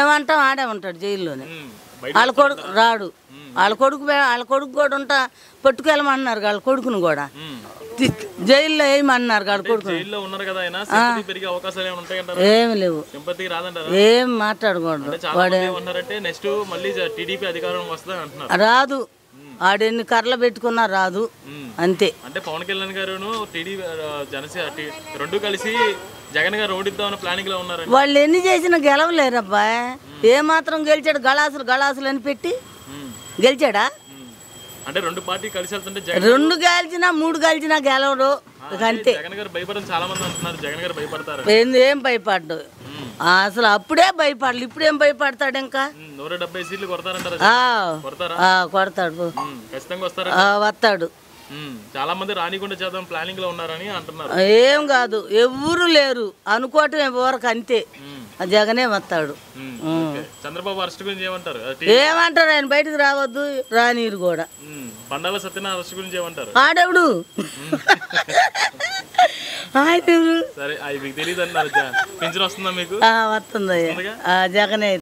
ఏమంటాం ఆడే ఉంటాడు జైల్లోనే వాళ్ళ కొడుకు రాడు వాళ్ళ కొడుకు వాళ్ళ కొడుకు కూడా ఉంటా పట్టుకెళ్ళమన్నారు వాళ్ళ కొడుకును కూడా జైల్లో ఏమన్నారు వాళ్ళ కొడుకు ఏమి లేవు ఏం మాట్లాడకూడదు రాదు ఆడెన్ని కర్రలు పెట్టుకున్నా రాదు అంతే అంటే పవన్ కళ్యాణ్ గారు రెండు కలిసి జగన్ గారు ఓడిద్దామన్న ప్లానింగ్ లో ఉన్నారు వాళ్ళు ఎన్ని చేసినా గెలవలేరబ్బా ఏ మాత్రం గెలిచాడు గళాసులు గళాసులు అని పెట్టి గెలిచాడా అంటే రెండు పార్టీ కలిసి వెళ్తుంటే రెండు గెలిచినా మూడు గెలిచినా గెలవడు అంతే జగన్ గారు భయపడడం చాలా మంది అంటున్నారు జగన్ గారు భయపడతారు ఏం భయపడ్డు అసలు అప్పుడే ఇప్పుడు ఇప్పుడేం భయపడతాడు ఇంకా కొడతాడు వస్తాడు చాలా మంది రానికుండా చేద్దాం ప్లానింగ్ లో ఉన్నారని అంటున్నారు ఏం కాదు ఎవరు లేరు అనుకోవటం ఎవరికి అంతే జగనే వస్తాడు చంద్రబాబు అరెస్ట్ గురించి ఏమంటారు ఏమంటారు ఆయన బయటకు రావద్దు రానీరు కూడా పండాల సత్యనారాయణ అరెస్ట్ గురించి ఏమంటారు ఆడెవడు సరే అవి మీకు తెలియదు అన్నారు వస్తుందా మీకు వస్తుంది జగన్